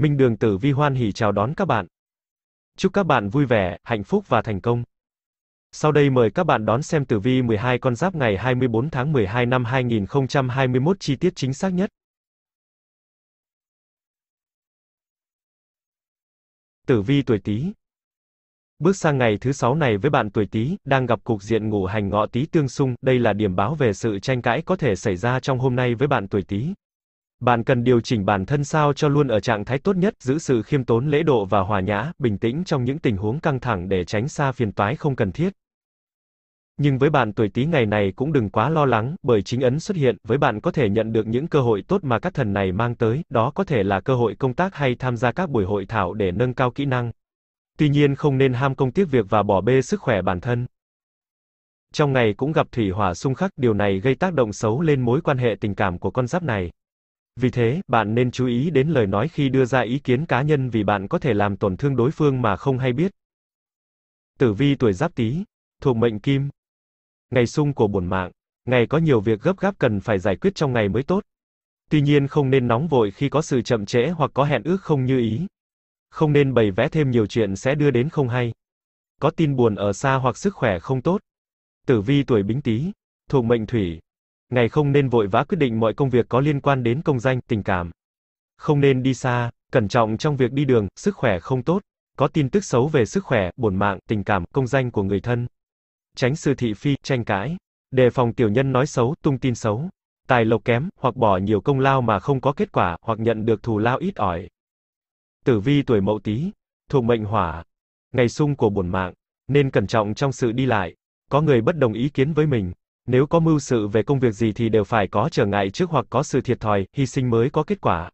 Minh Đường Tử Vi hoan hỉ chào đón các bạn. Chúc các bạn vui vẻ, hạnh phúc và thành công. Sau đây mời các bạn đón xem tử vi 12 con giáp ngày 24 tháng 12 năm 2021 chi tiết chính xác nhất. Tử vi tuổi Tý. Bước sang ngày thứ sáu này với bạn tuổi Tý, đang gặp cục diện ngũ hành ngọ Tý tương xung, đây là điểm báo về sự tranh cãi có thể xảy ra trong hôm nay với bạn tuổi Tý. Bạn cần điều chỉnh bản thân sao cho luôn ở trạng thái tốt nhất, giữ sự khiêm tốn lễ độ và hòa nhã, bình tĩnh trong những tình huống căng thẳng để tránh xa phiền toái không cần thiết. Nhưng với bạn tuổi Tý ngày này cũng đừng quá lo lắng, bởi chính ấn xuất hiện, với bạn có thể nhận được những cơ hội tốt mà các thần này mang tới, đó có thể là cơ hội công tác hay tham gia các buổi hội thảo để nâng cao kỹ năng. Tuy nhiên không nên ham công tiếc việc và bỏ bê sức khỏe bản thân. Trong ngày cũng gặp thủy hỏa xung khắc, điều này gây tác động xấu lên mối quan hệ tình cảm của con giáp này. Vì thế, bạn nên chú ý đến lời nói khi đưa ra ý kiến cá nhân vì bạn có thể làm tổn thương đối phương mà không hay biết. Tử vi tuổi Giáp Tý, thuộc mệnh Kim. Ngày sung của bổn mạng, ngày có nhiều việc gấp gáp cần phải giải quyết trong ngày mới tốt. Tuy nhiên không nên nóng vội khi có sự chậm trễ hoặc có hẹn ước không như ý. Không nên bày vẽ thêm nhiều chuyện sẽ đưa đến không hay. Có tin buồn ở xa hoặc sức khỏe không tốt. Tử vi tuổi Bính Tý, thuộc mệnh Thủy, Ngài không nên vội vã quyết định mọi công việc có liên quan đến công danh, tình cảm. Không nên đi xa, cẩn trọng trong việc đi đường, sức khỏe không tốt, có tin tức xấu về sức khỏe, bổn mạng, tình cảm, công danh của người thân. Tránh sự thị phi, tranh cãi, đề phòng tiểu nhân nói xấu, tung tin xấu, tài lộc kém, hoặc bỏ nhiều công lao mà không có kết quả, hoặc nhận được thù lao ít ỏi. Tử vi tuổi Mậu Tý, thuộc mệnh Hỏa, ngày xung của bổn mạng, nên cẩn trọng trong sự đi lại, có người bất đồng ý kiến với mình, nếu có mưu sự về công việc gì thì đều phải có trở ngại trước hoặc có sự thiệt thòi, hy sinh mới có kết quả.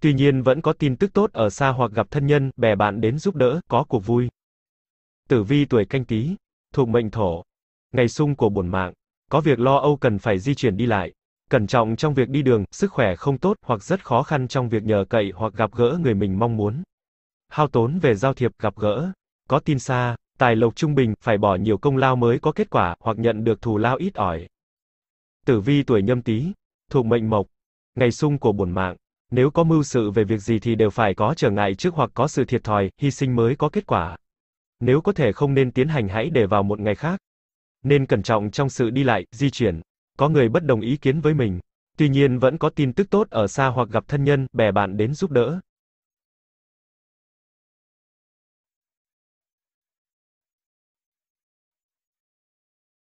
Tuy nhiên vẫn có tin tức tốt ở xa hoặc gặp thân nhân, bè bạn đến giúp đỡ, có cuộc vui. Tử vi tuổi canh tí, thuộc mệnh thổ. Ngày sung của bổn mạng, có việc lo âu cần phải di chuyển đi lại. Cẩn trọng trong việc đi đường, sức khỏe không tốt hoặc rất khó khăn trong việc nhờ cậy hoặc gặp gỡ người mình mong muốn. Hao tốn về giao thiệp gặp gỡ, có tin xa, Tài lộc trung bình, phải bỏ nhiều công lao mới có kết quả, hoặc nhận được thù lao ít ỏi. Tử vi tuổi nhâm tý, thuộc mệnh mộc, ngày sung của bổn mạng. Nếu có mưu sự về việc gì thì đều phải có trở ngại trước hoặc có sự thiệt thòi, hy sinh mới có kết quả. Nếu có thể không nên tiến hành hãy để vào một ngày khác. Nên cẩn trọng trong sự đi lại, di chuyển. Có người bất đồng ý kiến với mình. Tuy nhiên vẫn có tin tức tốt ở xa hoặc gặp thân nhân, bè bạn đến giúp đỡ.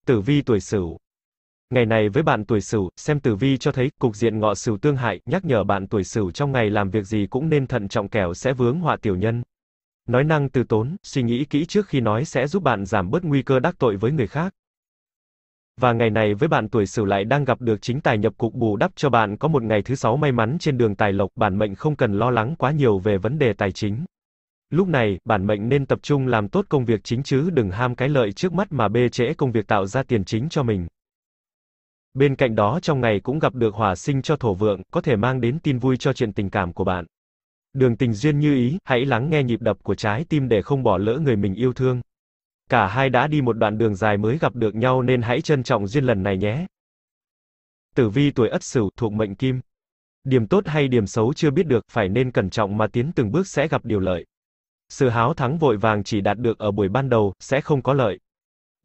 Tử vi tuổi Sửu. Ngày này với bạn tuổi Sửu, xem tử vi cho thấy cục diện ngọ Sửu tương hại, nhắc nhở bạn tuổi Sửu trong ngày làm việc gì cũng nên thận trọng kẻo sẽ vướng họa tiểu nhân. Nói năng từ tốn, suy nghĩ kỹ trước khi nói sẽ giúp bạn giảm bớt nguy cơ đắc tội với người khác. Và ngày này với bạn tuổi Sửu lại đang gặp được chính tài nhập cục bù đắp cho bạn có một ngày thứ sáu may mắn trên đường tài lộc, bản mệnh không cần lo lắng quá nhiều về vấn đề tài chính. Lúc này, bản mệnh nên tập trung làm tốt công việc chính chứ đừng ham cái lợi trước mắt mà bê trễ công việc tạo ra tiền chính cho mình. Bên cạnh đó trong ngày cũng gặp được hỏa sinh cho thổ vượng, có thể mang đến tin vui cho chuyện tình cảm của bạn. Đường tình duyên như ý, hãy lắng nghe nhịp đập của trái tim để không bỏ lỡ người mình yêu thương. Cả hai đã đi một đoạn đường dài mới gặp được nhau nên hãy trân trọng duyên lần này nhé. Tử vi tuổi Ất Sửu thuộc mệnh Kim. Điểm tốt hay điểm xấu chưa biết được, phải nên cẩn trọng mà tiến từng bước sẽ gặp điều lợi. Sự háo thắng vội vàng chỉ đạt được ở buổi ban đầu, sẽ không có lợi.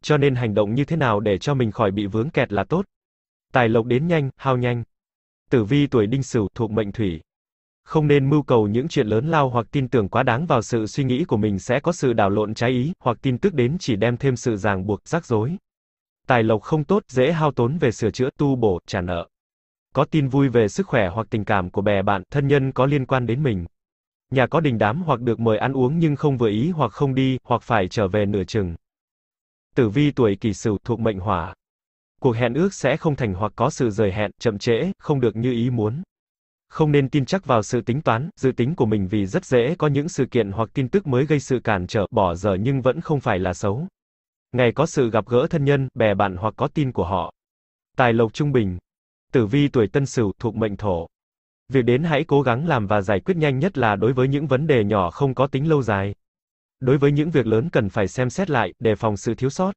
Cho nên hành động như thế nào để cho mình khỏi bị vướng kẹt là tốt. Tài lộc đến nhanh, hao nhanh. Tử vi tuổi đinh sửu thuộc mệnh thủy. Không nên mưu cầu những chuyện lớn lao hoặc tin tưởng quá đáng vào sự suy nghĩ của mình sẽ có sự đảo lộn trái ý, hoặc tin tức đến chỉ đem thêm sự ràng buộc, rắc rối. Tài lộc không tốt, dễ hao tốn về sửa chữa, tu bổ, trả nợ. Có tin vui về sức khỏe hoặc tình cảm của bè bạn, thân nhân có liên quan đến mình. Nhà có đình đám hoặc được mời ăn uống nhưng không vừa ý hoặc không đi, hoặc phải trở về nửa chừng. Tử vi tuổi kỷ sửu thuộc mệnh hỏa. Cuộc hẹn ước sẽ không thành hoặc có sự rời hẹn, chậm trễ, không được như ý muốn. Không nên tin chắc vào sự tính toán, dự tính của mình vì rất dễ có những sự kiện hoặc tin tức mới gây sự cản trở, bỏ dở nhưng vẫn không phải là xấu. Ngày có sự gặp gỡ thân nhân, bè bạn hoặc có tin của họ. Tài lộc trung bình. Tử vi tuổi Tân Sửu thuộc mệnh Thổ. Việc đến hãy cố gắng làm và giải quyết nhanh nhất là đối với những vấn đề nhỏ không có tính lâu dài. Đối với những việc lớn cần phải xem xét lại, đề phòng sự thiếu sót.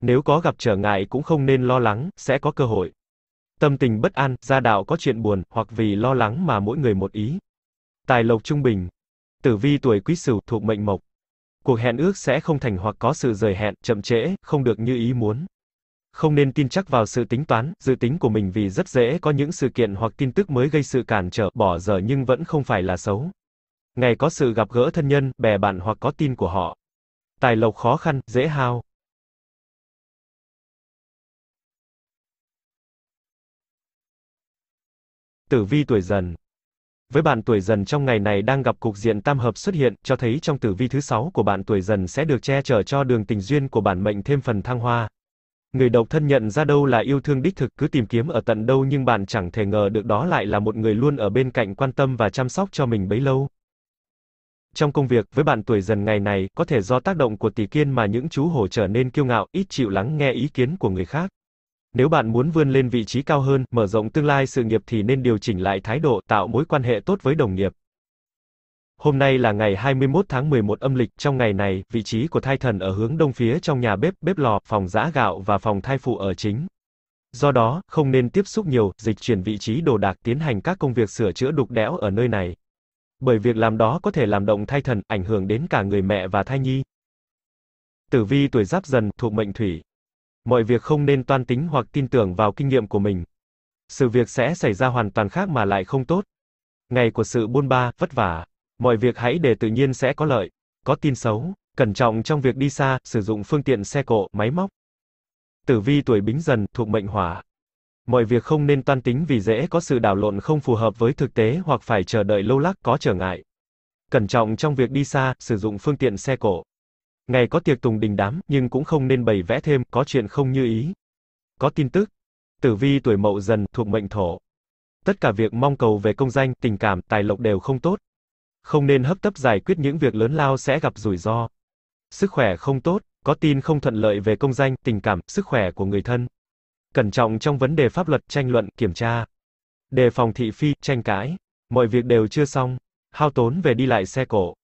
Nếu có gặp trở ngại cũng không nên lo lắng, sẽ có cơ hội. Tâm tình bất an, gia đạo có chuyện buồn, hoặc vì lo lắng mà mỗi người một ý. Tài lộc trung bình. Tử vi tuổi quý sửu thuộc mệnh mộc. Cuộc hẹn ước sẽ không thành hoặc có sự rời hẹn, chậm trễ, không được như ý muốn không nên tin chắc vào sự tính toán, dự tính của mình vì rất dễ có những sự kiện hoặc tin tức mới gây sự cản trở, bỏ dở nhưng vẫn không phải là xấu. Ngày có sự gặp gỡ thân nhân, bè bạn hoặc có tin của họ. Tài lộc khó khăn, dễ hao. Tử vi tuổi dần với bạn tuổi dần trong ngày này đang gặp cục diện tam hợp xuất hiện, cho thấy trong tử vi thứ 6 của bạn tuổi dần sẽ được che chở cho đường tình duyên của bản mệnh thêm phần thăng hoa. Người độc thân nhận ra đâu là yêu thương đích thực cứ tìm kiếm ở tận đâu nhưng bạn chẳng thể ngờ được đó lại là một người luôn ở bên cạnh quan tâm và chăm sóc cho mình bấy lâu. Trong công việc, với bạn tuổi dần ngày này, có thể do tác động của tỷ kiên mà những chú hổ trở nên kiêu ngạo, ít chịu lắng nghe ý kiến của người khác. Nếu bạn muốn vươn lên vị trí cao hơn, mở rộng tương lai sự nghiệp thì nên điều chỉnh lại thái độ, tạo mối quan hệ tốt với đồng nghiệp. Hôm nay là ngày 21 tháng 11 âm lịch, trong ngày này, vị trí của thai thần ở hướng đông phía trong nhà bếp, bếp lò, phòng giã gạo và phòng thai phụ ở chính. Do đó, không nên tiếp xúc nhiều, dịch chuyển vị trí đồ đạc tiến hành các công việc sửa chữa đục đẽo ở nơi này. Bởi việc làm đó có thể làm động thai thần, ảnh hưởng đến cả người mẹ và thai nhi. Tử vi tuổi giáp dần, thuộc mệnh thủy. Mọi việc không nên toan tính hoặc tin tưởng vào kinh nghiệm của mình. Sự việc sẽ xảy ra hoàn toàn khác mà lại không tốt. Ngày của sự buôn ba, vất vả mọi việc hãy để tự nhiên sẽ có lợi. Có tin xấu, cẩn trọng trong việc đi xa, sử dụng phương tiện xe cộ, máy móc. Tử vi tuổi bính dần, thuộc mệnh hỏa. Mọi việc không nên toan tính vì dễ có sự đảo lộn không phù hợp với thực tế hoặc phải chờ đợi lâu lắc có trở ngại. Cẩn trọng trong việc đi xa, sử dụng phương tiện xe cộ. Ngày có tiệc tùng đình đám, nhưng cũng không nên bày vẽ thêm, có chuyện không như ý. Có tin tức. Tử vi tuổi mậu dần, thuộc mệnh thổ. Tất cả việc mong cầu về công danh, tình cảm, tài lộc đều không tốt, không nên hấp tấp giải quyết những việc lớn lao sẽ gặp rủi ro. Sức khỏe không tốt, có tin không thuận lợi về công danh, tình cảm, sức khỏe của người thân. Cẩn trọng trong vấn đề pháp luật, tranh luận, kiểm tra. Đề phòng thị phi, tranh cãi. Mọi việc đều chưa xong, hao tốn về đi lại xe cổ.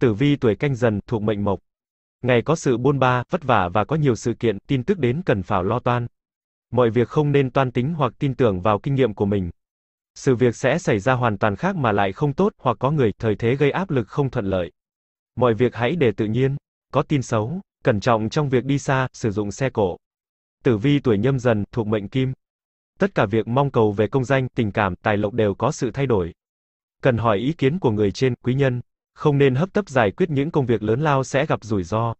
Tử vi tuổi canh dần, thuộc mệnh mộc. Ngày có sự buôn ba, vất vả và có nhiều sự kiện, tin tức đến cần phải lo toan. Mọi việc không nên toan tính hoặc tin tưởng vào kinh nghiệm của mình sự việc sẽ xảy ra hoàn toàn khác mà lại không tốt, hoặc có người, thời thế gây áp lực không thuận lợi. Mọi việc hãy để tự nhiên, có tin xấu, cẩn trọng trong việc đi xa, sử dụng xe cổ. Tử vi tuổi nhâm dần, thuộc mệnh kim. Tất cả việc mong cầu về công danh, tình cảm, tài lộc đều có sự thay đổi. Cần hỏi ý kiến của người trên, quý nhân. Không nên hấp tấp giải quyết những công việc lớn lao sẽ gặp rủi ro.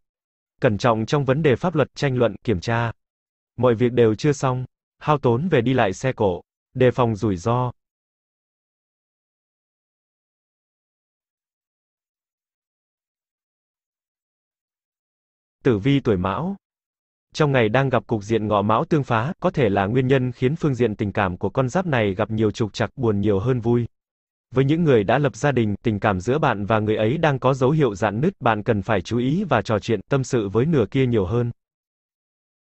Cẩn trọng trong vấn đề pháp luật, tranh luận, kiểm tra. Mọi việc đều chưa xong. Hao tốn về đi lại xe cổ. Đề phòng rủi ro. Tử vi tuổi Mão. Trong ngày đang gặp cục diện ngọ Mão tương phá, có thể là nguyên nhân khiến phương diện tình cảm của con giáp này gặp nhiều trục trặc buồn nhiều hơn vui. Với những người đã lập gia đình, tình cảm giữa bạn và người ấy đang có dấu hiệu dạn nứt, bạn cần phải chú ý và trò chuyện, tâm sự với nửa kia nhiều hơn.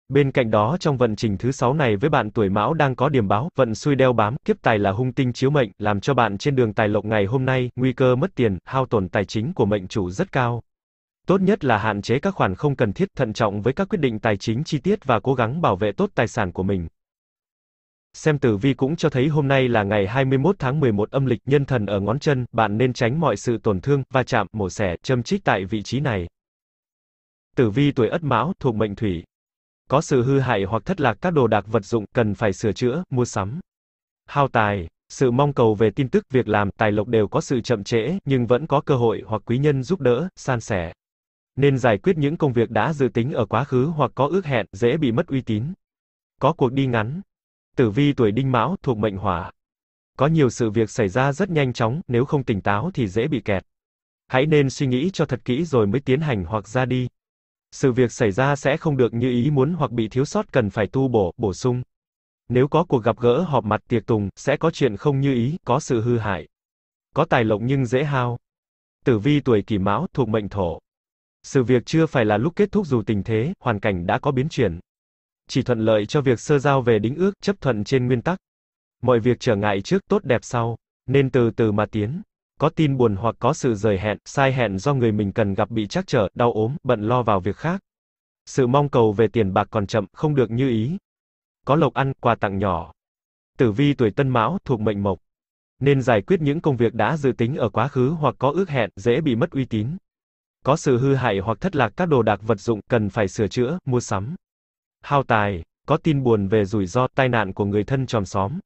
Bên cạnh đó trong vận trình thứ 6 này với bạn tuổi Mão đang có điểm báo, vận xui đeo bám, kiếp tài là hung tinh chiếu mệnh, làm cho bạn trên đường tài lộc ngày hôm nay, nguy cơ mất tiền, hao tổn tài chính của mệnh chủ rất cao. Tốt nhất là hạn chế các khoản không cần thiết, thận trọng với các quyết định tài chính chi tiết và cố gắng bảo vệ tốt tài sản của mình. Xem tử vi cũng cho thấy hôm nay là ngày 21 tháng 11 âm lịch, nhân thần ở ngón chân, bạn nên tránh mọi sự tổn thương, va chạm, mổ xẻ, châm chích tại vị trí này. Tử vi tuổi Ất Mão thuộc mệnh thủy. Có sự hư hại hoặc thất lạc các đồ đạc vật dụng cần phải sửa chữa, mua sắm. Hao tài, sự mong cầu về tin tức, việc làm, tài lộc đều có sự chậm trễ, nhưng vẫn có cơ hội hoặc quý nhân giúp đỡ, san sẻ nên giải quyết những công việc đã dự tính ở quá khứ hoặc có ước hẹn, dễ bị mất uy tín. Có cuộc đi ngắn. Tử vi tuổi đinh mão thuộc mệnh hỏa. Có nhiều sự việc xảy ra rất nhanh chóng, nếu không tỉnh táo thì dễ bị kẹt. Hãy nên suy nghĩ cho thật kỹ rồi mới tiến hành hoặc ra đi. Sự việc xảy ra sẽ không được như ý muốn hoặc bị thiếu sót cần phải tu bổ, bổ sung. Nếu có cuộc gặp gỡ họp mặt tiệc tùng, sẽ có chuyện không như ý, có sự hư hại. Có tài lộc nhưng dễ hao. Tử vi tuổi kỷ mão thuộc mệnh thổ. Sự việc chưa phải là lúc kết thúc dù tình thế, hoàn cảnh đã có biến chuyển. Chỉ thuận lợi cho việc sơ giao về đính ước, chấp thuận trên nguyên tắc. Mọi việc trở ngại trước, tốt đẹp sau, nên từ từ mà tiến. Có tin buồn hoặc có sự rời hẹn, sai hẹn do người mình cần gặp bị trắc trở, đau ốm, bận lo vào việc khác. Sự mong cầu về tiền bạc còn chậm, không được như ý. Có lộc ăn, quà tặng nhỏ. Tử vi tuổi Tân Mão thuộc mệnh Mộc, nên giải quyết những công việc đã dự tính ở quá khứ hoặc có ước hẹn, dễ bị mất uy tín có sự hư hại hoặc thất lạc các đồ đạc vật dụng cần phải sửa chữa, mua sắm. Hao tài, có tin buồn về rủi ro tai nạn của người thân chòm xóm.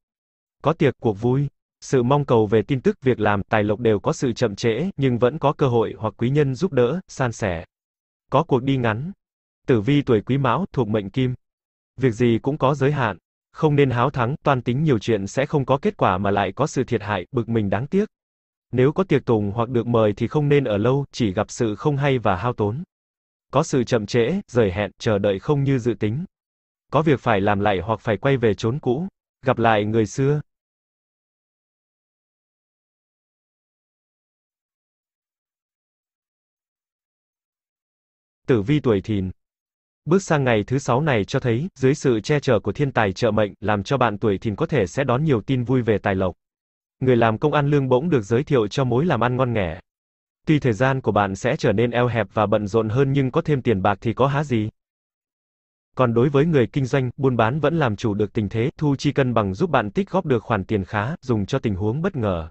Có tiệc cuộc vui, sự mong cầu về tin tức, việc làm, tài lộc đều có sự chậm trễ, nhưng vẫn có cơ hội hoặc quý nhân giúp đỡ, san sẻ. Có cuộc đi ngắn. Tử vi tuổi Quý Mão thuộc mệnh Kim. Việc gì cũng có giới hạn, không nên háo thắng, toan tính nhiều chuyện sẽ không có kết quả mà lại có sự thiệt hại, bực mình đáng tiếc. Nếu có tiệc tùng hoặc được mời thì không nên ở lâu, chỉ gặp sự không hay và hao tốn. Có sự chậm trễ, rời hẹn, chờ đợi không như dự tính. Có việc phải làm lại hoặc phải quay về chốn cũ, gặp lại người xưa. Tử vi tuổi thìn Bước sang ngày thứ sáu này cho thấy, dưới sự che chở của thiên tài trợ mệnh, làm cho bạn tuổi thìn có thể sẽ đón nhiều tin vui về tài lộc. Người làm công ăn lương bỗng được giới thiệu cho mối làm ăn ngon nghẻ. Tuy thời gian của bạn sẽ trở nên eo hẹp và bận rộn hơn nhưng có thêm tiền bạc thì có há gì? Còn đối với người kinh doanh, buôn bán vẫn làm chủ được tình thế, thu chi cân bằng giúp bạn tích góp được khoản tiền khá, dùng cho tình huống bất ngờ.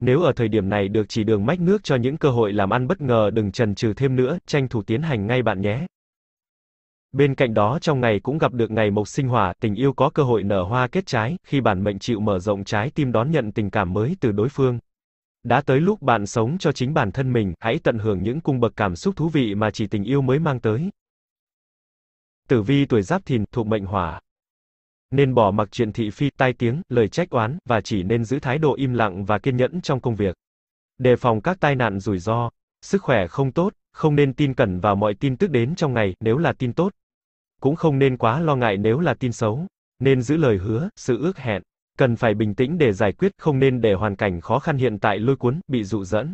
Nếu ở thời điểm này được chỉ đường mách nước cho những cơ hội làm ăn bất ngờ đừng chần chừ thêm nữa, tranh thủ tiến hành ngay bạn nhé. Bên cạnh đó trong ngày cũng gặp được ngày mộc sinh hỏa, tình yêu có cơ hội nở hoa kết trái, khi bản mệnh chịu mở rộng trái tim đón nhận tình cảm mới từ đối phương. Đã tới lúc bạn sống cho chính bản thân mình, hãy tận hưởng những cung bậc cảm xúc thú vị mà chỉ tình yêu mới mang tới. Tử vi tuổi giáp thìn, thuộc mệnh hỏa. Nên bỏ mặc chuyện thị phi, tai tiếng, lời trách oán, và chỉ nên giữ thái độ im lặng và kiên nhẫn trong công việc. Đề phòng các tai nạn rủi ro, sức khỏe không tốt, không nên tin cẩn vào mọi tin tức đến trong ngày, nếu là tin tốt, cũng không nên quá lo ngại nếu là tin xấu, nên giữ lời hứa, sự ước hẹn. Cần phải bình tĩnh để giải quyết, không nên để hoàn cảnh khó khăn hiện tại lôi cuốn, bị dụ dẫn.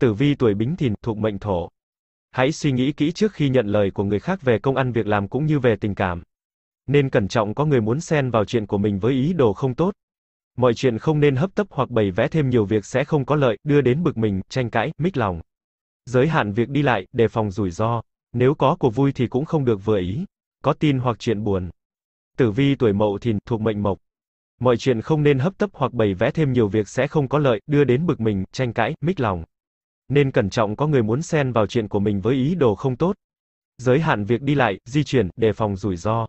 Tử vi tuổi bính thìn, thuộc mệnh thổ. Hãy suy nghĩ kỹ trước khi nhận lời của người khác về công ăn việc làm cũng như về tình cảm. Nên cẩn trọng có người muốn xen vào chuyện của mình với ý đồ không tốt. Mọi chuyện không nên hấp tấp hoặc bày vẽ thêm nhiều việc sẽ không có lợi, đưa đến bực mình, tranh cãi, mích lòng. Giới hạn việc đi lại, đề phòng rủi ro. Nếu có của vui thì cũng không được vừa ý. Có tin hoặc chuyện buồn. Tử vi tuổi mậu thìn thuộc mệnh mộc. Mọi chuyện không nên hấp tấp hoặc bày vẽ thêm nhiều việc sẽ không có lợi, đưa đến bực mình, tranh cãi, mích lòng. Nên cẩn trọng có người muốn xen vào chuyện của mình với ý đồ không tốt. Giới hạn việc đi lại, di chuyển, đề phòng rủi ro.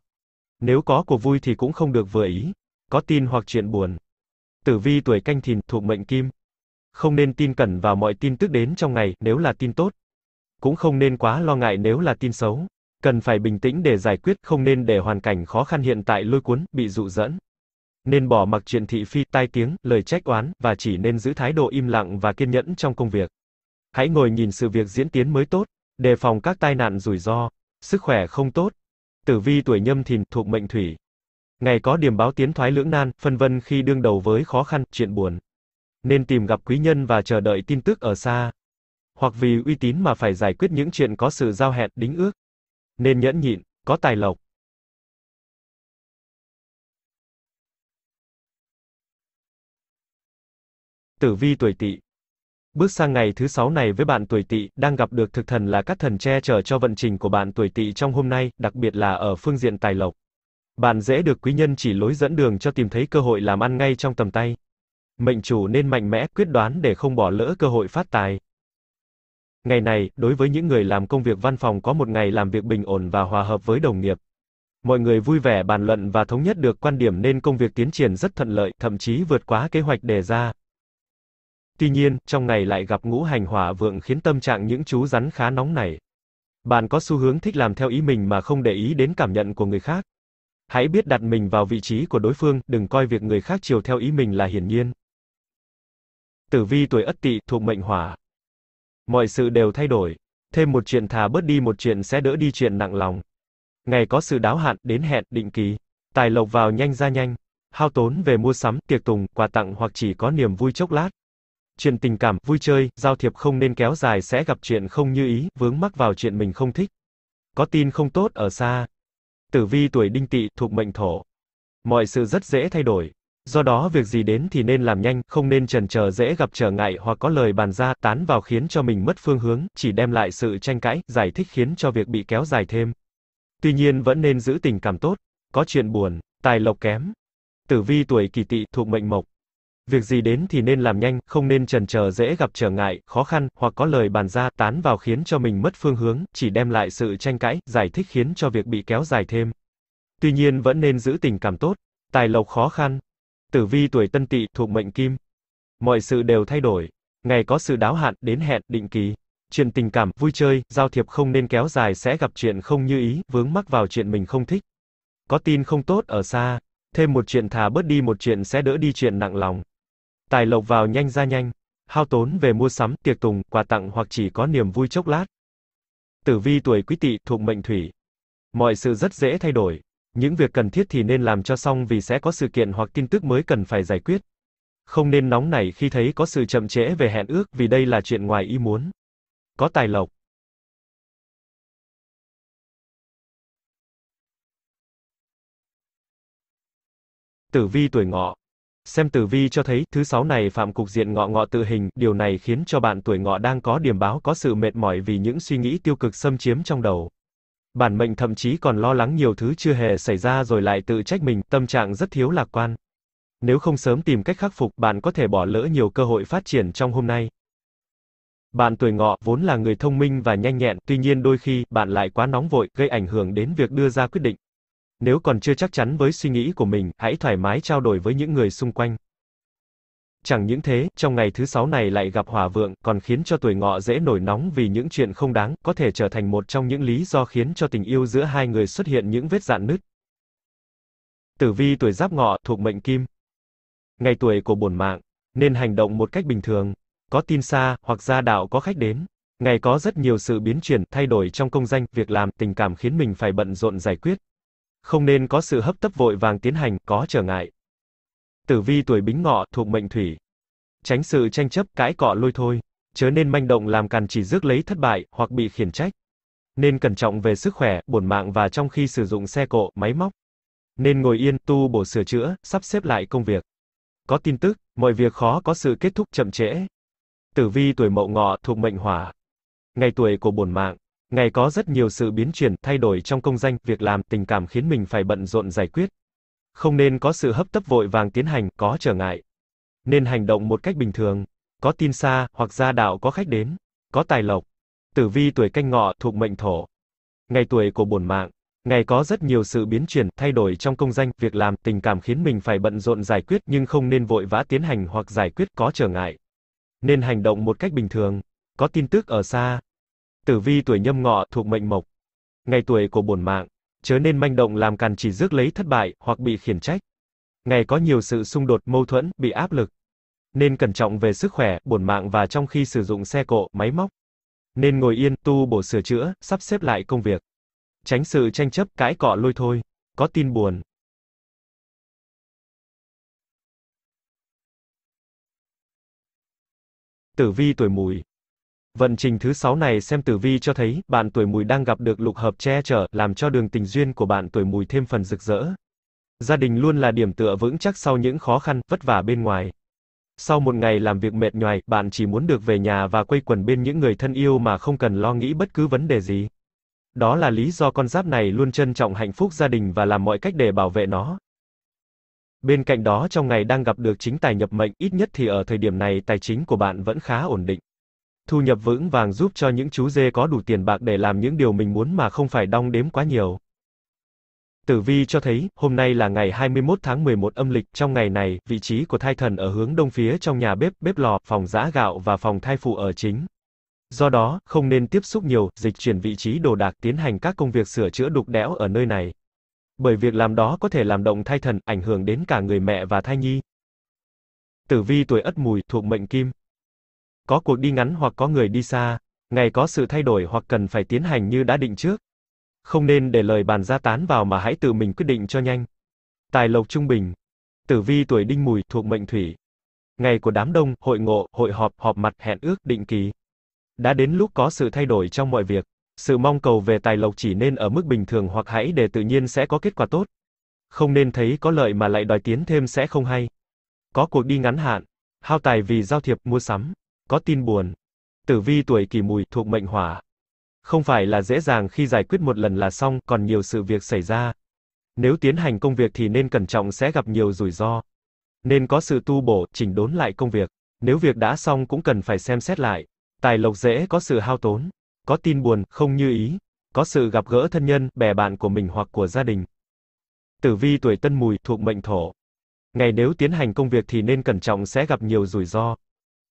Nếu có của vui thì cũng không được vừa ý. Có tin hoặc chuyện buồn. Tử vi tuổi canh thìn thuộc mệnh kim. Không nên tin cẩn vào mọi tin tức đến trong ngày, nếu là tin tốt, cũng không nên quá lo ngại nếu là tin xấu. Cần phải bình tĩnh để giải quyết, không nên để hoàn cảnh khó khăn hiện tại lôi cuốn, bị dụ dẫn. Nên bỏ mặc chuyện thị phi, tai tiếng, lời trách oán, và chỉ nên giữ thái độ im lặng và kiên nhẫn trong công việc. Hãy ngồi nhìn sự việc diễn tiến mới tốt, đề phòng các tai nạn rủi ro, sức khỏe không tốt. Tử vi tuổi nhâm thìn thuộc mệnh thủy. Ngày có điểm báo tiến thoái lưỡng nan, phân vân khi đương đầu với khó khăn, chuyện buồn. Nên tìm gặp quý nhân và chờ đợi tin tức ở xa hoặc vì uy tín mà phải giải quyết những chuyện có sự giao hẹn, đính ước. Nên nhẫn nhịn, có tài lộc. Tử vi tuổi Tỵ. Bước sang ngày thứ sáu này với bạn tuổi Tỵ, đang gặp được thực thần là các thần che chở cho vận trình của bạn tuổi Tỵ trong hôm nay, đặc biệt là ở phương diện tài lộc. Bạn dễ được quý nhân chỉ lối dẫn đường cho tìm thấy cơ hội làm ăn ngay trong tầm tay. Mệnh chủ nên mạnh mẽ quyết đoán để không bỏ lỡ cơ hội phát tài. Ngày này, đối với những người làm công việc văn phòng có một ngày làm việc bình ổn và hòa hợp với đồng nghiệp. Mọi người vui vẻ bàn luận và thống nhất được quan điểm nên công việc tiến triển rất thuận lợi, thậm chí vượt quá kế hoạch đề ra. Tuy nhiên, trong ngày lại gặp ngũ hành hỏa vượng khiến tâm trạng những chú rắn khá nóng nảy. Bạn có xu hướng thích làm theo ý mình mà không để ý đến cảm nhận của người khác. Hãy biết đặt mình vào vị trí của đối phương, đừng coi việc người khác chiều theo ý mình là hiển nhiên. Tử vi tuổi Ất Tỵ thuộc mệnh Hỏa, Mọi sự đều thay đổi. Thêm một chuyện thà bớt đi một chuyện sẽ đỡ đi chuyện nặng lòng. Ngày có sự đáo hạn, đến hẹn, định kỳ. Tài lộc vào nhanh ra nhanh. Hao tốn về mua sắm, tiệc tùng, quà tặng hoặc chỉ có niềm vui chốc lát. Chuyện tình cảm, vui chơi, giao thiệp không nên kéo dài sẽ gặp chuyện không như ý, vướng mắc vào chuyện mình không thích. Có tin không tốt ở xa. Tử vi tuổi đinh tỵ, thuộc mệnh thổ. Mọi sự rất dễ thay đổi, Do đó việc gì đến thì nên làm nhanh, không nên chần chờ dễ gặp trở ngại hoặc có lời bàn ra, tán vào khiến cho mình mất phương hướng, chỉ đem lại sự tranh cãi, giải thích khiến cho việc bị kéo dài thêm. Tuy nhiên vẫn nên giữ tình cảm tốt, có chuyện buồn, tài lộc kém. Tử vi tuổi kỷ tỵ thuộc mệnh mộc. Việc gì đến thì nên làm nhanh, không nên chần chờ dễ gặp trở ngại, khó khăn, hoặc có lời bàn ra, tán vào khiến cho mình mất phương hướng, chỉ đem lại sự tranh cãi, giải thích khiến cho việc bị kéo dài thêm. Tuy nhiên vẫn nên giữ tình cảm tốt, tài lộc khó khăn, Tử vi tuổi Tân Tỵ thuộc mệnh Kim. Mọi sự đều thay đổi, ngày có sự đáo hạn đến hẹn định kỳ. Chuyện tình cảm, vui chơi, giao thiệp không nên kéo dài sẽ gặp chuyện không như ý, vướng mắc vào chuyện mình không thích. Có tin không tốt ở xa, thêm một chuyện thà bớt đi một chuyện sẽ đỡ đi chuyện nặng lòng. Tài lộc vào nhanh ra nhanh, hao tốn về mua sắm, tiệc tùng, quà tặng hoặc chỉ có niềm vui chốc lát. Tử vi tuổi Quý Tỵ thuộc mệnh Thủy. Mọi sự rất dễ thay đổi, những việc cần thiết thì nên làm cho xong vì sẽ có sự kiện hoặc tin tức mới cần phải giải quyết. Không nên nóng nảy khi thấy có sự chậm trễ về hẹn ước vì đây là chuyện ngoài ý muốn. Có tài lộc. Tử vi tuổi ngọ. Xem tử vi cho thấy, thứ sáu này phạm cục diện ngọ ngọ tự hình, điều này khiến cho bạn tuổi ngọ đang có điểm báo có sự mệt mỏi vì những suy nghĩ tiêu cực xâm chiếm trong đầu. Bản mệnh thậm chí còn lo lắng nhiều thứ chưa hề xảy ra rồi lại tự trách mình, tâm trạng rất thiếu lạc quan. Nếu không sớm tìm cách khắc phục, bạn có thể bỏ lỡ nhiều cơ hội phát triển trong hôm nay. Bạn tuổi ngọ vốn là người thông minh và nhanh nhẹn, tuy nhiên đôi khi bạn lại quá nóng vội, gây ảnh hưởng đến việc đưa ra quyết định. Nếu còn chưa chắc chắn với suy nghĩ của mình, hãy thoải mái trao đổi với những người xung quanh. Chẳng những thế, trong ngày thứ sáu này lại gặp hỏa vượng, còn khiến cho tuổi ngọ dễ nổi nóng vì những chuyện không đáng, có thể trở thành một trong những lý do khiến cho tình yêu giữa hai người xuất hiện những vết dạn nứt. Tử vi tuổi giáp ngọ thuộc mệnh kim. Ngày tuổi của bổn mạng, nên hành động một cách bình thường, có tin xa, hoặc gia đạo có khách đến. Ngày có rất nhiều sự biến chuyển, thay đổi trong công danh, việc làm, tình cảm khiến mình phải bận rộn giải quyết. Không nên có sự hấp tấp vội vàng tiến hành, có trở ngại. Tử vi tuổi bính ngọ, thuộc mệnh thủy. Tránh sự tranh chấp, cãi cọ lôi thôi. Chớ nên manh động làm càn chỉ rước lấy thất bại, hoặc bị khiển trách. Nên cẩn trọng về sức khỏe, buồn mạng và trong khi sử dụng xe cộ, máy móc. Nên ngồi yên, tu bổ sửa chữa, sắp xếp lại công việc. Có tin tức, mọi việc khó có sự kết thúc chậm trễ. Tử vi tuổi mậu ngọ, thuộc mệnh hỏa. Ngày tuổi của buồn mạng. Ngày có rất nhiều sự biến chuyển, thay đổi trong công danh, việc làm, tình cảm khiến mình phải bận rộn giải quyết không nên có sự hấp tấp vội vàng tiến hành, có trở ngại. Nên hành động một cách bình thường, có tin xa, hoặc gia đạo có khách đến, có tài lộc. Tử vi tuổi canh ngọ thuộc mệnh thổ. Ngày tuổi của bổn mạng, ngày có rất nhiều sự biến chuyển, thay đổi trong công danh, việc làm, tình cảm khiến mình phải bận rộn giải quyết nhưng không nên vội vã tiến hành hoặc giải quyết có trở ngại. Nên hành động một cách bình thường, có tin tức ở xa. Tử vi tuổi nhâm ngọ thuộc mệnh mộc. Ngày tuổi của bổn mạng, chớ nên manh động làm càn chỉ rước lấy thất bại hoặc bị khiển trách. Ngày có nhiều sự xung đột, mâu thuẫn, bị áp lực. Nên cẩn trọng về sức khỏe, bổn mạng và trong khi sử dụng xe cộ, máy móc. Nên ngồi yên, tu bổ sửa chữa, sắp xếp lại công việc. Tránh sự tranh chấp, cãi cọ lôi thôi. Có tin buồn. Tử vi tuổi mùi, Vận trình thứ 6 này xem tử vi cho thấy, bạn tuổi mùi đang gặp được lục hợp che chở, làm cho đường tình duyên của bạn tuổi mùi thêm phần rực rỡ. Gia đình luôn là điểm tựa vững chắc sau những khó khăn, vất vả bên ngoài. Sau một ngày làm việc mệt nhoài, bạn chỉ muốn được về nhà và quây quần bên những người thân yêu mà không cần lo nghĩ bất cứ vấn đề gì. Đó là lý do con giáp này luôn trân trọng hạnh phúc gia đình và làm mọi cách để bảo vệ nó. Bên cạnh đó trong ngày đang gặp được chính tài nhập mệnh, ít nhất thì ở thời điểm này tài chính của bạn vẫn khá ổn định thu nhập vững vàng giúp cho những chú dê có đủ tiền bạc để làm những điều mình muốn mà không phải đong đếm quá nhiều. Tử vi cho thấy, hôm nay là ngày 21 tháng 11 âm lịch, trong ngày này, vị trí của thai thần ở hướng đông phía trong nhà bếp, bếp lò, phòng giã gạo và phòng thai phụ ở chính. Do đó, không nên tiếp xúc nhiều, dịch chuyển vị trí đồ đạc tiến hành các công việc sửa chữa đục đẽo ở nơi này. Bởi việc làm đó có thể làm động thai thần, ảnh hưởng đến cả người mẹ và thai nhi. Tử vi tuổi Ất Mùi thuộc mệnh Kim, có cuộc đi ngắn hoặc có người đi xa, ngày có sự thay đổi hoặc cần phải tiến hành như đã định trước. Không nên để lời bàn ra tán vào mà hãy tự mình quyết định cho nhanh. Tài lộc trung bình. Tử vi tuổi đinh mùi thuộc mệnh thủy. Ngày của đám đông, hội ngộ, hội họp, họp mặt, hẹn ước, định kỳ. Đã đến lúc có sự thay đổi trong mọi việc. Sự mong cầu về tài lộc chỉ nên ở mức bình thường hoặc hãy để tự nhiên sẽ có kết quả tốt. Không nên thấy có lợi mà lại đòi tiến thêm sẽ không hay. Có cuộc đi ngắn hạn. Hao tài vì giao thiệp, mua sắm có tin buồn. Tử vi tuổi kỷ mùi thuộc mệnh hỏa. Không phải là dễ dàng khi giải quyết một lần là xong, còn nhiều sự việc xảy ra. Nếu tiến hành công việc thì nên cẩn trọng sẽ gặp nhiều rủi ro. Nên có sự tu bổ, chỉnh đốn lại công việc. Nếu việc đã xong cũng cần phải xem xét lại. Tài lộc dễ có sự hao tốn, có tin buồn, không như ý, có sự gặp gỡ thân nhân, bè bạn của mình hoặc của gia đình. Tử vi tuổi Tân Mùi thuộc mệnh Thổ. Ngày nếu tiến hành công việc thì nên cẩn trọng sẽ gặp nhiều rủi ro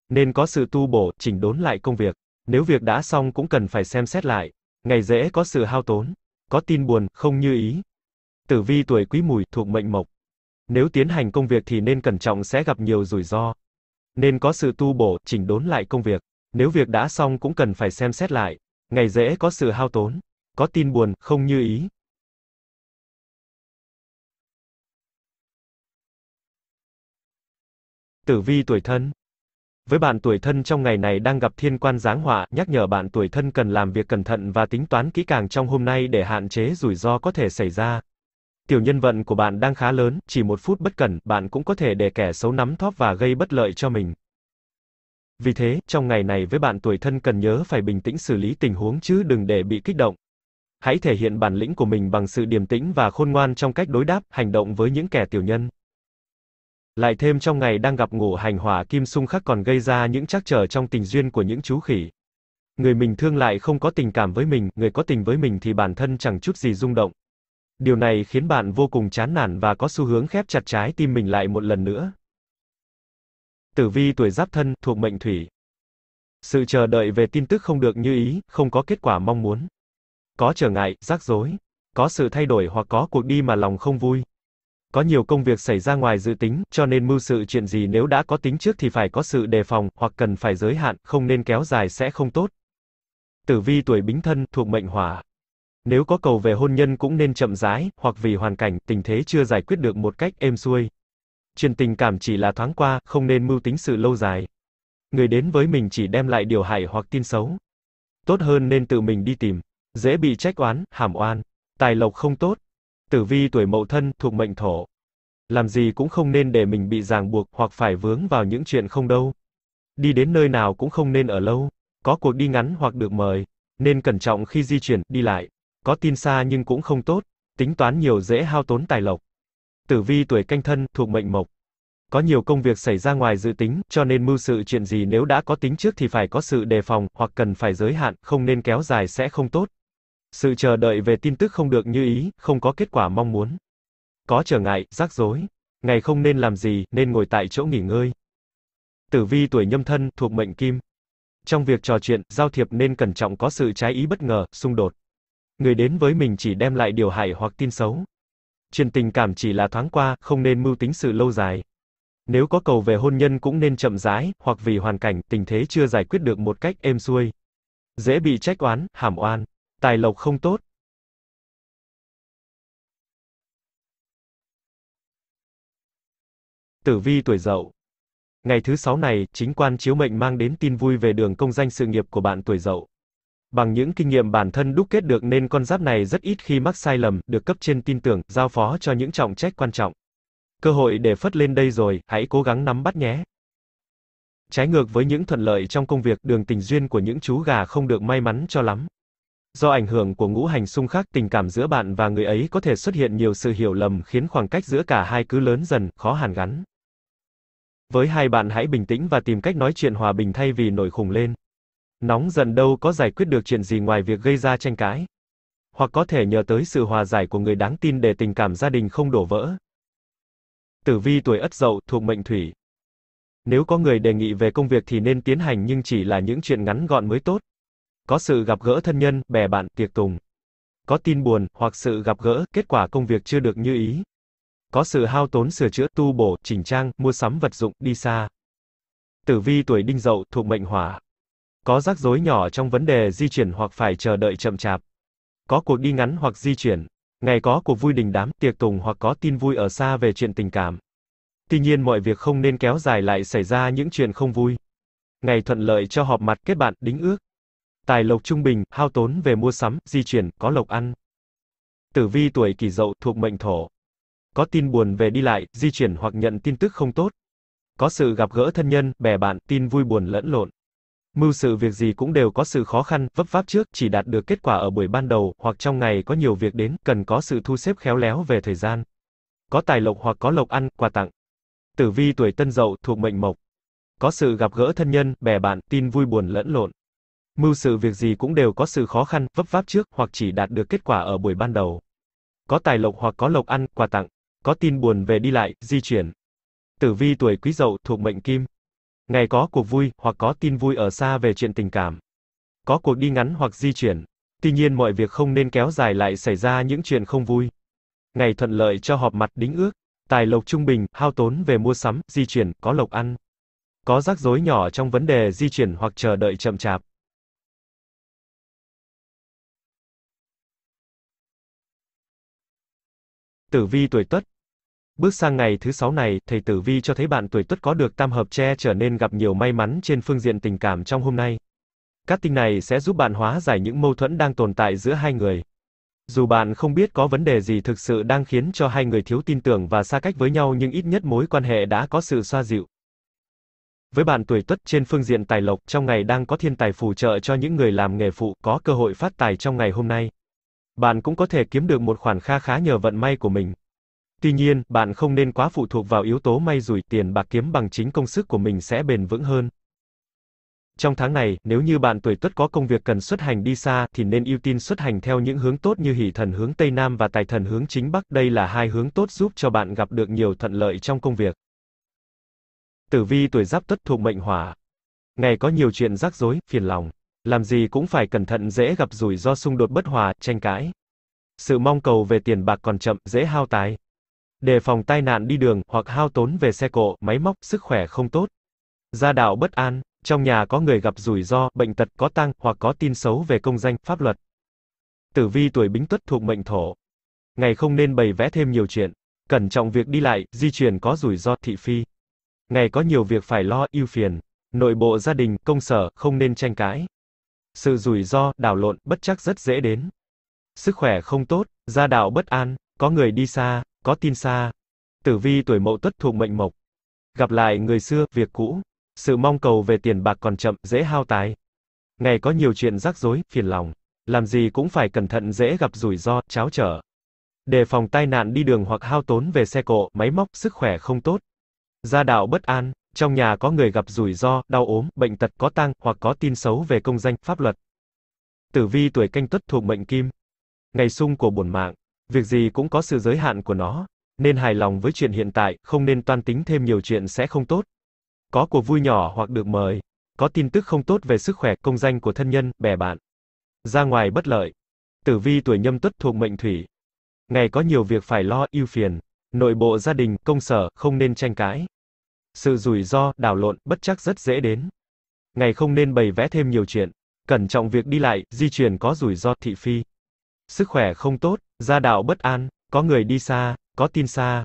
nên có sự tu bổ, chỉnh đốn lại công việc. Nếu việc đã xong cũng cần phải xem xét lại, ngày dễ có sự hao tốn, có tin buồn, không như ý. Tử vi tuổi quý mùi thuộc mệnh mộc. Nếu tiến hành công việc thì nên cẩn trọng sẽ gặp nhiều rủi ro. Nên có sự tu bổ, chỉnh đốn lại công việc. Nếu việc đã xong cũng cần phải xem xét lại, ngày dễ có sự hao tốn, có tin buồn, không như ý. Tử vi tuổi thân với bạn tuổi thân trong ngày này đang gặp thiên quan giáng họa, nhắc nhở bạn tuổi thân cần làm việc cẩn thận và tính toán kỹ càng trong hôm nay để hạn chế rủi ro có thể xảy ra. Tiểu nhân vận của bạn đang khá lớn, chỉ một phút bất cẩn, bạn cũng có thể để kẻ xấu nắm thóp và gây bất lợi cho mình. Vì thế, trong ngày này với bạn tuổi thân cần nhớ phải bình tĩnh xử lý tình huống chứ đừng để bị kích động. Hãy thể hiện bản lĩnh của mình bằng sự điềm tĩnh và khôn ngoan trong cách đối đáp, hành động với những kẻ tiểu nhân. Lại thêm trong ngày đang gặp ngũ hành hỏa kim sung khắc còn gây ra những trắc trở trong tình duyên của những chú khỉ. Người mình thương lại không có tình cảm với mình, người có tình với mình thì bản thân chẳng chút gì rung động. Điều này khiến bạn vô cùng chán nản và có xu hướng khép chặt trái tim mình lại một lần nữa. Tử vi tuổi giáp thân, thuộc mệnh thủy. Sự chờ đợi về tin tức không được như ý, không có kết quả mong muốn. Có trở ngại, rắc rối. Có sự thay đổi hoặc có cuộc đi mà lòng không vui, có nhiều công việc xảy ra ngoài dự tính, cho nên mưu sự chuyện gì nếu đã có tính trước thì phải có sự đề phòng, hoặc cần phải giới hạn, không nên kéo dài sẽ không tốt. Tử vi tuổi bính thân, thuộc mệnh hỏa. Nếu có cầu về hôn nhân cũng nên chậm rãi, hoặc vì hoàn cảnh, tình thế chưa giải quyết được một cách êm xuôi. Chuyện tình cảm chỉ là thoáng qua, không nên mưu tính sự lâu dài. Người đến với mình chỉ đem lại điều hại hoặc tin xấu. Tốt hơn nên tự mình đi tìm. Dễ bị trách oán, hàm oan. Tài lộc không tốt, Tử vi tuổi mậu thân thuộc mệnh thổ. Làm gì cũng không nên để mình bị ràng buộc hoặc phải vướng vào những chuyện không đâu. Đi đến nơi nào cũng không nên ở lâu, có cuộc đi ngắn hoặc được mời, nên cẩn trọng khi di chuyển, đi lại. Có tin xa nhưng cũng không tốt, tính toán nhiều dễ hao tốn tài lộc. Tử vi tuổi canh thân thuộc mệnh mộc. Có nhiều công việc xảy ra ngoài dự tính, cho nên mưu sự chuyện gì nếu đã có tính trước thì phải có sự đề phòng, hoặc cần phải giới hạn, không nên kéo dài sẽ không tốt. Sự chờ đợi về tin tức không được như ý, không có kết quả mong muốn. Có trở ngại, rắc rối. Ngày không nên làm gì, nên ngồi tại chỗ nghỉ ngơi. Tử vi tuổi nhâm thân, thuộc mệnh kim. Trong việc trò chuyện, giao thiệp nên cẩn trọng có sự trái ý bất ngờ, xung đột. Người đến với mình chỉ đem lại điều hại hoặc tin xấu. Chuyện tình cảm chỉ là thoáng qua, không nên mưu tính sự lâu dài. Nếu có cầu về hôn nhân cũng nên chậm rãi, hoặc vì hoàn cảnh, tình thế chưa giải quyết được một cách êm xuôi. Dễ bị trách oán, hàm oan. Tài lộc không tốt. Tử vi tuổi dậu. Ngày thứ sáu này, chính quan chiếu mệnh mang đến tin vui về đường công danh sự nghiệp của bạn tuổi dậu. Bằng những kinh nghiệm bản thân đúc kết được nên con giáp này rất ít khi mắc sai lầm, được cấp trên tin tưởng, giao phó cho những trọng trách quan trọng. Cơ hội để phất lên đây rồi, hãy cố gắng nắm bắt nhé. Trái ngược với những thuận lợi trong công việc, đường tình duyên của những chú gà không được may mắn cho lắm. Do ảnh hưởng của ngũ hành xung khắc, tình cảm giữa bạn và người ấy có thể xuất hiện nhiều sự hiểu lầm khiến khoảng cách giữa cả hai cứ lớn dần, khó hàn gắn. Với hai bạn hãy bình tĩnh và tìm cách nói chuyện hòa bình thay vì nổi khùng lên. Nóng giận đâu có giải quyết được chuyện gì ngoài việc gây ra tranh cãi. Hoặc có thể nhờ tới sự hòa giải của người đáng tin để tình cảm gia đình không đổ vỡ. Tử vi tuổi Ất Dậu thuộc mệnh Thủy. Nếu có người đề nghị về công việc thì nên tiến hành nhưng chỉ là những chuyện ngắn gọn mới tốt có sự gặp gỡ thân nhân, bè bạn, tiệc tùng. Có tin buồn, hoặc sự gặp gỡ, kết quả công việc chưa được như ý. Có sự hao tốn sửa chữa, tu bổ, chỉnh trang, mua sắm vật dụng, đi xa. Tử vi tuổi đinh dậu thuộc mệnh hỏa. Có rắc rối nhỏ trong vấn đề di chuyển hoặc phải chờ đợi chậm chạp. Có cuộc đi ngắn hoặc di chuyển. Ngày có cuộc vui đình đám, tiệc tùng hoặc có tin vui ở xa về chuyện tình cảm. Tuy nhiên mọi việc không nên kéo dài lại xảy ra những chuyện không vui. Ngày thuận lợi cho họp mặt kết bạn, đính ước. Tài lộc trung bình, hao tốn về mua sắm, di chuyển, có lộc ăn. Tử vi tuổi kỷ dậu thuộc mệnh thổ. Có tin buồn về đi lại, di chuyển hoặc nhận tin tức không tốt. Có sự gặp gỡ thân nhân, bè bạn, tin vui buồn lẫn lộn. Mưu sự việc gì cũng đều có sự khó khăn, vấp váp trước, chỉ đạt được kết quả ở buổi ban đầu, hoặc trong ngày có nhiều việc đến, cần có sự thu xếp khéo léo về thời gian. Có tài lộc hoặc có lộc ăn, quà tặng. Tử vi tuổi tân dậu thuộc mệnh mộc. Có sự gặp gỡ thân nhân, bè bạn, tin vui buồn lẫn lộn. Mưu sự việc gì cũng đều có sự khó khăn, vấp váp trước, hoặc chỉ đạt được kết quả ở buổi ban đầu. Có tài lộc hoặc có lộc ăn, quà tặng, có tin buồn về đi lại, di chuyển. Tử vi tuổi quý dậu thuộc mệnh kim. Ngày có cuộc vui, hoặc có tin vui ở xa về chuyện tình cảm. Có cuộc đi ngắn hoặc di chuyển. Tuy nhiên mọi việc không nên kéo dài lại xảy ra những chuyện không vui. Ngày thuận lợi cho họp mặt đính ước. Tài lộc trung bình, hao tốn về mua sắm, di chuyển, có lộc ăn. Có rắc rối nhỏ trong vấn đề di chuyển hoặc chờ đợi chậm chạp. Tử vi tuổi Tuất. Bước sang ngày thứ sáu này, thầy Tử Vi cho thấy bạn tuổi Tuất có được tam hợp che trở nên gặp nhiều may mắn trên phương diện tình cảm trong hôm nay. Các tinh này sẽ giúp bạn hóa giải những mâu thuẫn đang tồn tại giữa hai người. Dù bạn không biết có vấn đề gì thực sự đang khiến cho hai người thiếu tin tưởng và xa cách với nhau nhưng ít nhất mối quan hệ đã có sự xoa dịu. Với bạn tuổi Tuất trên phương diện tài lộc, trong ngày đang có thiên tài phù trợ cho những người làm nghề phụ, có cơ hội phát tài trong ngày hôm nay bạn cũng có thể kiếm được một khoản kha khá nhờ vận may của mình. Tuy nhiên, bạn không nên quá phụ thuộc vào yếu tố may rủi, tiền bạc kiếm bằng chính công sức của mình sẽ bền vững hơn. Trong tháng này, nếu như bạn tuổi tuất có công việc cần xuất hành đi xa, thì nên ưu tiên xuất hành theo những hướng tốt như hỷ thần hướng Tây Nam và tài thần hướng chính Bắc. Đây là hai hướng tốt giúp cho bạn gặp được nhiều thuận lợi trong công việc. Tử vi tuổi giáp tuất thuộc mệnh hỏa. Ngày có nhiều chuyện rắc rối, phiền lòng. Làm gì cũng phải cẩn thận dễ gặp rủi ro xung đột bất hòa, tranh cãi. Sự mong cầu về tiền bạc còn chậm, dễ hao tài. Đề phòng tai nạn đi đường hoặc hao tốn về xe cộ, máy móc, sức khỏe không tốt. Gia đạo bất an, trong nhà có người gặp rủi ro, bệnh tật có tăng hoặc có tin xấu về công danh, pháp luật. Tử vi tuổi Bính Tuất thuộc mệnh Thổ. Ngày không nên bày vẽ thêm nhiều chuyện, cẩn trọng việc đi lại, di chuyển có rủi ro thị phi. Ngày có nhiều việc phải lo, ưu phiền, nội bộ gia đình, công sở không nên tranh cãi sự rủi ro, đảo lộn, bất chắc rất dễ đến. Sức khỏe không tốt, gia đạo bất an, có người đi xa, có tin xa. Tử vi tuổi mậu tuất thuộc mệnh mộc. Gặp lại người xưa, việc cũ. Sự mong cầu về tiền bạc còn chậm, dễ hao tài. Ngày có nhiều chuyện rắc rối, phiền lòng. Làm gì cũng phải cẩn thận dễ gặp rủi ro, cháo trở. Đề phòng tai nạn đi đường hoặc hao tốn về xe cộ, máy móc, sức khỏe không tốt. Gia đạo bất an, trong nhà có người gặp rủi ro, đau ốm, bệnh tật, có tang, hoặc có tin xấu về công danh, pháp luật. Tử vi tuổi canh tuất thuộc mệnh kim. Ngày sung của bổn mạng. Việc gì cũng có sự giới hạn của nó. Nên hài lòng với chuyện hiện tại, không nên toan tính thêm nhiều chuyện sẽ không tốt. Có cuộc vui nhỏ hoặc được mời. Có tin tức không tốt về sức khỏe, công danh của thân nhân, bè bạn. Ra ngoài bất lợi. Tử vi tuổi nhâm tuất thuộc mệnh thủy. Ngày có nhiều việc phải lo, ưu phiền. Nội bộ gia đình, công sở, không nên tranh cãi. Sự rủi ro, đảo lộn, bất chắc rất dễ đến. Ngày không nên bày vẽ thêm nhiều chuyện. Cẩn trọng việc đi lại, di chuyển có rủi ro, thị phi. Sức khỏe không tốt, gia đạo bất an, có người đi xa, có tin xa.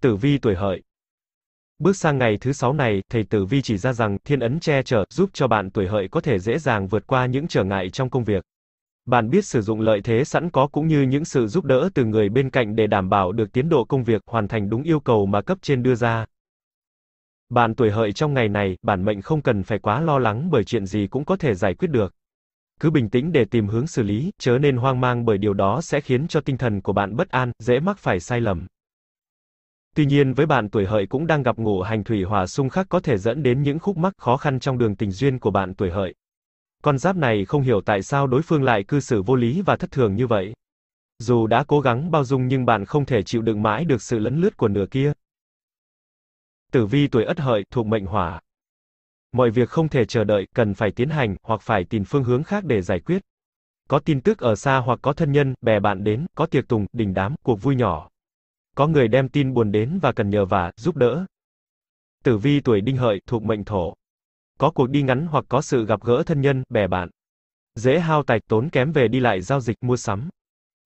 Tử vi tuổi hợi Bước sang ngày thứ sáu này, thầy Tử Vi chỉ ra rằng, thiên ấn che chở, giúp cho bạn tuổi hợi có thể dễ dàng vượt qua những trở ngại trong công việc. Bạn biết sử dụng lợi thế sẵn có cũng như những sự giúp đỡ từ người bên cạnh để đảm bảo được tiến độ công việc hoàn thành đúng yêu cầu mà cấp trên đưa ra. Bạn tuổi hợi trong ngày này, bản mệnh không cần phải quá lo lắng bởi chuyện gì cũng có thể giải quyết được. Cứ bình tĩnh để tìm hướng xử lý, chớ nên hoang mang bởi điều đó sẽ khiến cho tinh thần của bạn bất an, dễ mắc phải sai lầm. Tuy nhiên với bạn tuổi hợi cũng đang gặp ngộ hành thủy hỏa xung khắc có thể dẫn đến những khúc mắc khó khăn trong đường tình duyên của bạn tuổi hợi. Con giáp này không hiểu tại sao đối phương lại cư xử vô lý và thất thường như vậy. Dù đã cố gắng bao dung nhưng bạn không thể chịu đựng mãi được sự lấn lướt của nửa kia. Tử vi tuổi Ất Hợi thuộc mệnh Hỏa. Mọi việc không thể chờ đợi, cần phải tiến hành hoặc phải tìm phương hướng khác để giải quyết. Có tin tức ở xa hoặc có thân nhân, bè bạn đến, có tiệc tùng, đình đám, cuộc vui nhỏ. Có người đem tin buồn đến và cần nhờ vả, giúp đỡ. Tử vi tuổi Đinh Hợi thuộc mệnh Thổ có cuộc đi ngắn hoặc có sự gặp gỡ thân nhân, bè bạn. Dễ hao tài, tốn kém về đi lại giao dịch, mua sắm.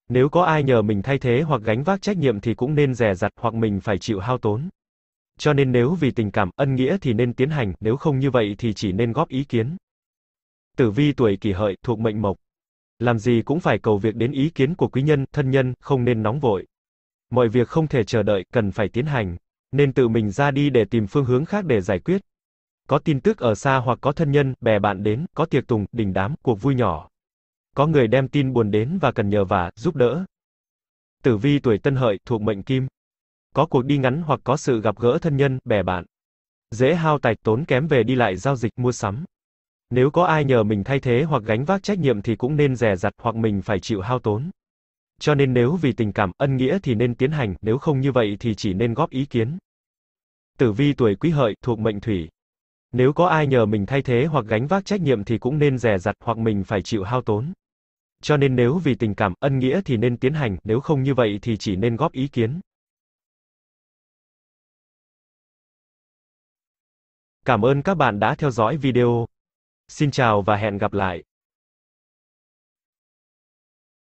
Nếu có ai nhờ mình thay thế hoặc gánh vác trách nhiệm thì cũng nên dè dặt hoặc mình phải chịu hao tốn. Cho nên nếu vì tình cảm, ân nghĩa thì nên tiến hành, nếu không như vậy thì chỉ nên góp ý kiến. Tử vi tuổi kỷ hợi, thuộc mệnh mộc. Làm gì cũng phải cầu việc đến ý kiến của quý nhân, thân nhân, không nên nóng vội. Mọi việc không thể chờ đợi, cần phải tiến hành. Nên tự mình ra đi để tìm phương hướng khác để giải quyết có tin tức ở xa hoặc có thân nhân, bè bạn đến, có tiệc tùng, đình đám, cuộc vui nhỏ. Có người đem tin buồn đến và cần nhờ vả, giúp đỡ. Tử vi tuổi tân hợi, thuộc mệnh kim. Có cuộc đi ngắn hoặc có sự gặp gỡ thân nhân, bè bạn. Dễ hao tài, tốn kém về đi lại giao dịch, mua sắm. Nếu có ai nhờ mình thay thế hoặc gánh vác trách nhiệm thì cũng nên dè dặt hoặc mình phải chịu hao tốn. Cho nên nếu vì tình cảm, ân nghĩa thì nên tiến hành, nếu không như vậy thì chỉ nên góp ý kiến. Tử vi tuổi quý hợi, thuộc mệnh thủy, nếu có ai nhờ mình thay thế hoặc gánh vác trách nhiệm thì cũng nên dè dặt hoặc mình phải chịu hao tốn. Cho nên nếu vì tình cảm, ân nghĩa thì nên tiến hành, nếu không như vậy thì chỉ nên góp ý kiến. Cảm ơn các bạn đã theo dõi video. Xin chào và hẹn gặp lại.